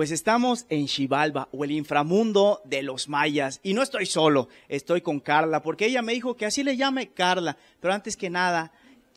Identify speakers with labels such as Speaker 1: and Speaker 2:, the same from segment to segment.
Speaker 1: Pues estamos en Xibalba o el inframundo de los mayas y no estoy solo, estoy con Carla porque ella me dijo que así le llame Carla, pero antes que nada,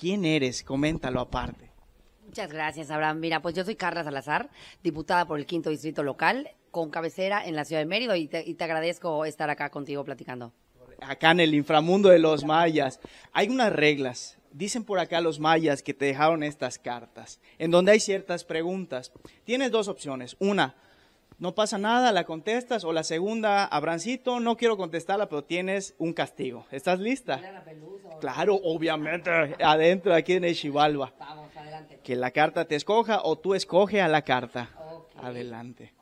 Speaker 1: ¿quién eres? Coméntalo aparte.
Speaker 2: Muchas gracias, Abraham. Mira, pues yo soy Carla Salazar, diputada por el quinto distrito local, con cabecera en la ciudad de Mérida, y te, y te agradezco estar acá contigo platicando.
Speaker 1: Acá en el inframundo de los mayas. Hay unas reglas dicen por acá los mayas que te dejaron estas cartas, en donde hay ciertas preguntas. Tienes dos opciones. Una, no pasa nada, la contestas. O la segunda, Abrancito, no quiero contestarla, pero tienes un castigo. ¿Estás lista? claro, obviamente, adentro aquí en el Vamos, adelante. Que la carta te escoja o tú escoge a la carta.
Speaker 2: Adelante.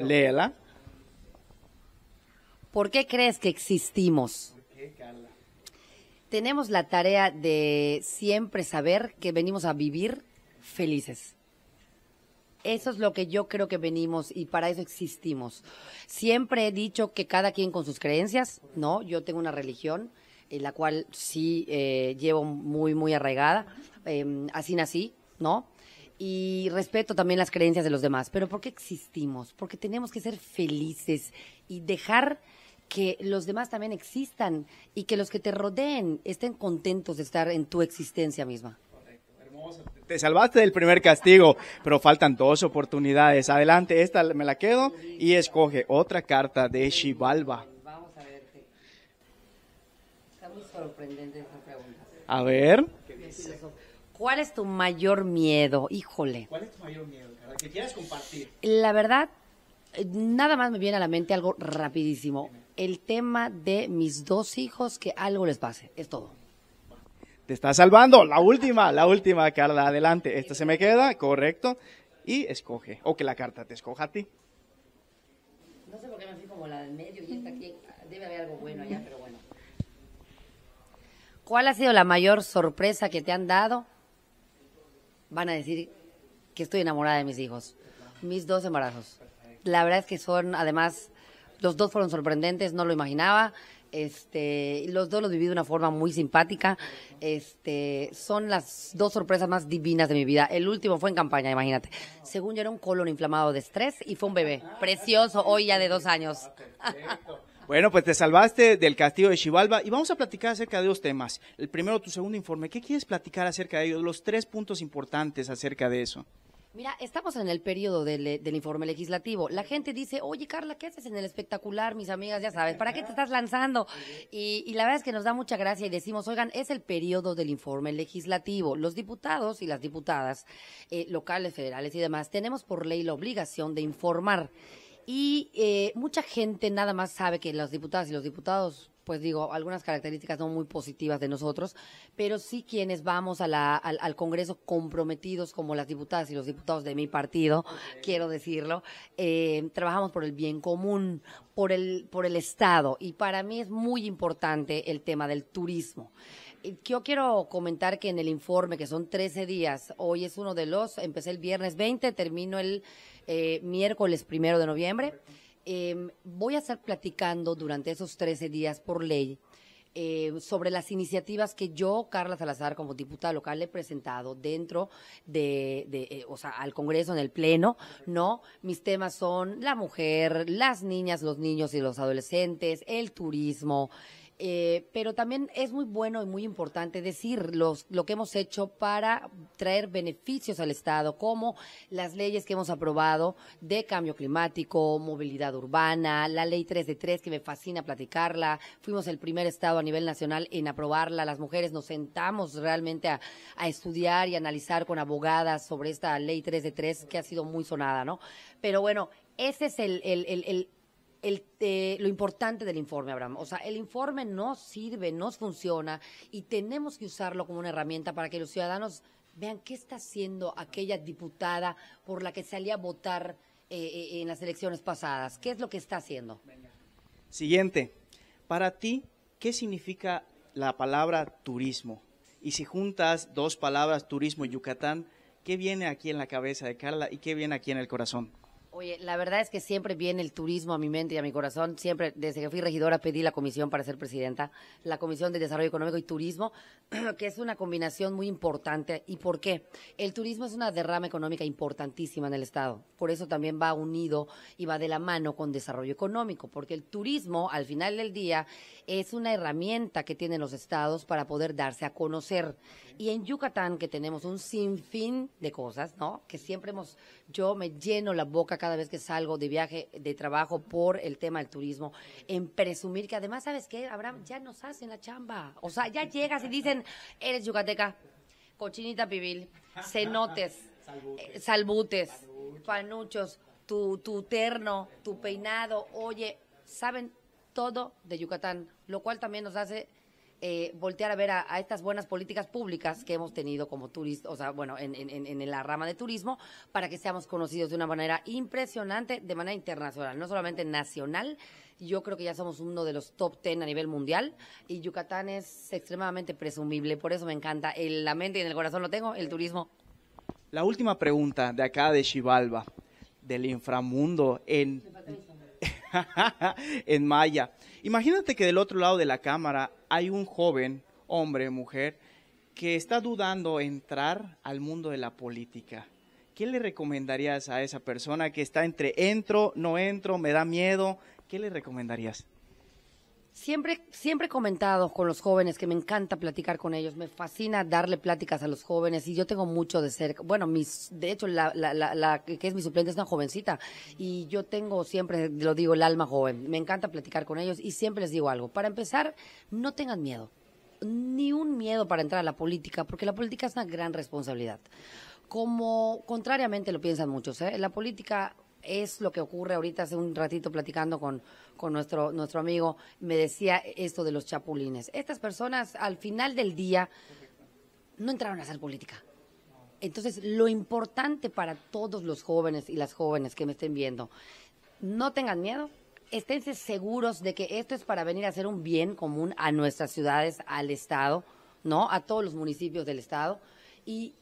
Speaker 2: Léela. ¿Por qué crees que existimos? Tenemos la tarea de siempre saber que venimos a vivir felices. Eso es lo que yo creo que venimos y para eso existimos. Siempre he dicho que cada quien con sus creencias, ¿no? Yo tengo una religión, en eh, la cual sí eh, llevo muy, muy arraigada, em, así nací, ¿no? Y respeto también las creencias de los demás, pero ¿por qué existimos? Porque tenemos que ser felices y dejar que los demás también existan y que los que te rodeen estén contentos de estar en tu existencia misma.
Speaker 1: Te salvaste del primer castigo, pero faltan dos oportunidades. Adelante, esta me la quedo y escoge otra carta de Shivalba.
Speaker 2: Vamos a ver. Está muy sorprendente esta pregunta. A ver. ¿Cuál es tu mayor miedo? Híjole.
Speaker 1: ¿Cuál es tu mayor miedo, compartir.
Speaker 2: La verdad, eh, nada más me viene a la mente algo rapidísimo el tema de mis dos hijos, que algo les pase. Es todo.
Speaker 1: Te está salvando. La última, la última, Carla. Adelante. Esta se me queda, correcto. Y escoge. O que la
Speaker 2: carta te escoja a ti. No sé por qué me fui como la del medio y esta aquí. Debe haber algo bueno allá, pero bueno. ¿Cuál ha sido la mayor sorpresa que te han dado? Van a decir que estoy enamorada de mis hijos. Mis dos embarazos. La verdad es que son, además, los dos fueron sorprendentes, no lo imaginaba. Este, los dos los viví de una forma muy simpática. Este, son las dos sorpresas más divinas de mi vida. El último fue en campaña, imagínate. Según yo era un colon inflamado de estrés y fue un bebé. Precioso, hoy ya de dos años.
Speaker 1: Bueno, pues te salvaste del castigo de Chivalba. y vamos a platicar acerca de dos temas. El primero, tu segundo informe. ¿Qué quieres platicar acerca de ellos? Los tres puntos importantes acerca de eso.
Speaker 2: Mira, estamos en el periodo eh, del, informe legislativo. La gente dice, oye Carla, ¿qué haces en el espectacular, mis amigas? Ya sabes, ¿para qué te estás lanzando? Y, la verdad es que nos da mucha gracia y decimos, oigan, es el periodo del informe legislativo. Los diputados y las diputadas eh, locales, federales y demás, tenemos por ley la obligación de informar. Y eh, mucha gente nada más sabe que las diputadas y los diputados pues digo, algunas características no muy positivas de nosotros, pero sí quienes vamos al, Congreso comprometidos como las diputadas y los diputados de mi partido, quiero decirlo, eh, trabajamos por el bien común, por el Estado, y para mí es muy importante el tema del turismo yo quiero comentar que en el informe, que son 13 días, hoy es uno de los, empecé el viernes 20, termino el eh, miércoles primero de noviembre. Em, voy a estar platicando durante esos 13 días por ley em, sobre las iniciativas que yo, Carla Salazar, como diputada local, he presentado dentro de, eh, o sea, al Congreso, en el Pleno, ¿no? Mis temas son la mujer, las niñas, los niños y los adolescentes, el turismo, eh, pero también es muy bueno y muy importante decir lo que hemos hecho para traer beneficios al Estado, como las leyes que hemos aprobado de cambio climático, movilidad urbana, la ley 3 de 3, que me fascina platicarla. Fuimos el primer Estado a nivel nacional en aprobarla. Las mujeres nos sentamos realmente a, estudiar y analizar con abogadas sobre esta ley 3 de 3, que ha sido muy sonada, ¿no? Pero bueno, ese es el eh, lo importante del informe, Abraham. O sea, el informe no sirve, no funciona y tenemos que usarlo como una herramienta para que los ciudadanos vean qué está haciendo aquella diputada por la que salía a votar eh, eh, en las elecciones pasadas. ¿Qué es lo que está haciendo?
Speaker 1: Siguiente. Para ti, ¿qué significa la palabra turismo? Y si juntas dos palabras, turismo y Yucatán, ¿qué viene aquí en la cabeza de Carla y qué viene aquí en el corazón?
Speaker 2: Oye, la verdad es que siempre viene el turismo a mi mente y a mi corazón. Siempre, desde que fui regidora, pedí la comisión para ser presidenta, la Comisión de Desarrollo Económico y Turismo, que es una combinación muy importante. ¿Y por qué? El turismo es una derrama económica importantísima en el Estado. Por eso también va unido y va de la mano con desarrollo económico, porque el turismo, al final del día, es una herramienta que tienen los estados para poder darse a conocer. Y en Yucatán, que tenemos un sinfín de cosas, ¿no? Que siempre hemos, yo me lleno la boca cada vez que salgo de viaje, de trabajo, por el tema del turismo, en presumir que además, ¿sabes qué? Abraham, ya nos hacen la chamba. O sea, ya llegas y dicen, eres yucateca, cochinita pibil, cenotes, salbutes, eh, panuchos, tu, tu terno, tu peinado, oye, saben todo de Yucatán, lo cual también nos hace eh, voltear a ver a, estas buenas políticas públicas que hemos tenido como turistas, o sea, bueno, en, la rama de turismo, para que seamos conocidos de una manera impresionante, de manera internacional, no solamente nacional. Yo creo que ya somos uno de los top ten a nivel mundial y Yucatán es extremadamente presumible. Por eso me encanta. En la mente y en el corazón lo tengo, el turismo.
Speaker 1: La última pregunta de acá de Chivalba, del inframundo en, en Maya. Imagínate que del otro lado de la cámara hay un joven, hombre, mujer, que está dudando entrar al mundo de la política. ¿Qué le recomendarías a esa persona que está entre entro, no entro, me da miedo? ¿Qué le recomendarías?
Speaker 2: Siempre, siempre he comentado con los jóvenes que me encanta platicar con ellos, me fascina darle pláticas a los jóvenes y yo tengo mucho de ser... Bueno, mis, de hecho, la, la, la, que es mi suplente es una jovencita y yo tengo siempre, lo digo, el alma joven. Me encanta platicar con ellos y siempre les digo algo. Para empezar, no tengan miedo, ni un miedo para entrar a la política, porque la política es una gran responsabilidad como contrariamente lo piensan muchos, ¿eh? la política es lo que ocurre ahorita hace un ratito platicando con, con nuestro, nuestro amigo, me decía esto de los chapulines. Estas personas al final del día no entraron a hacer política. Entonces, lo importante para todos los jóvenes y las jóvenes que me estén viendo, no tengan miedo, esténse seguros de que esto es para venir a hacer un bien común a nuestras ciudades, al Estado, ¿no? A todos los municipios del Estado. Y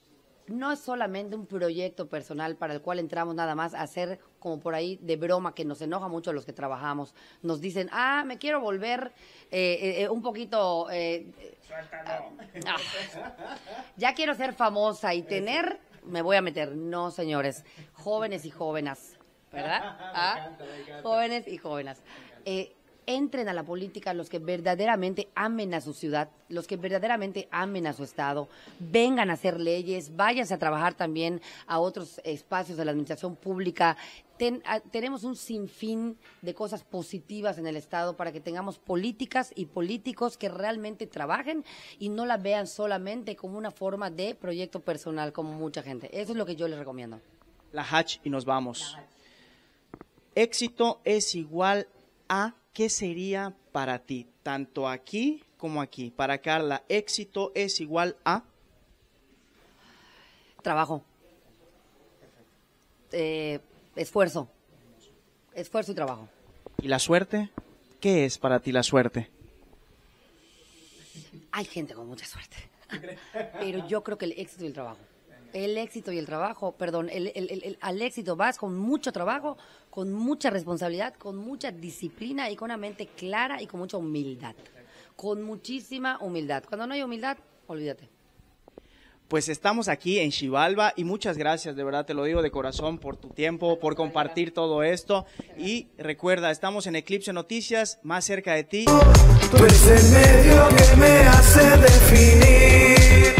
Speaker 2: no es solamente un proyecto personal para el cual entramos nada más a hacer como por ahí de broma, que nos enoja mucho a los que trabajamos, nos dicen, ah, me quiero volver eh, eh, eh, un poquito... Eh, ya quiero ser famosa y tener... Me voy a meter, no señores, jóvenes y jóvenes, ¿verdad? ¿Ah? Jóvenes y jóvenes entren a la política los que verdaderamente amen a su ciudad, los que verdaderamente amen a su estado, vengan a hacer leyes, váyanse a trabajar también a otros espacios de la administración pública. Ah, tenemos un sinfín de cosas positivas en el Estado para que tengamos políticas y políticos que realmente trabajen y no la vean solamente como una forma de proyecto personal, como mucha gente. Eso es lo que yo les recomiendo.
Speaker 1: La hatch y nos vamos. Éxito es igual a ¿qué sería para ti, tanto aquí como aquí? Para Carla, éxito es igual a...
Speaker 2: Trabajo. Eh, esfuerzo. Esfuerzo y trabajo.
Speaker 1: ¿Y la suerte? ¿Qué es para ti la suerte?
Speaker 2: Hay gente con mucha suerte. Pero yo creo que el éxito y el trabajo. El éxito y el trabajo, perdón, al éxito vas con mucho trabajo, con mucha responsabilidad, con mucha disciplina y con una mente clara y con mucha humildad. Con muchísima humildad. Cuando no hay humildad, olvídate
Speaker 1: pues estamos aquí en Chivalba y muchas gracias, de verdad te lo digo de corazón, por tu tiempo, por compartir todo esto. Y recuerda, estamos en Eclipse Noticias, más cerca de ti. Tú medio que me hace
Speaker 2: definir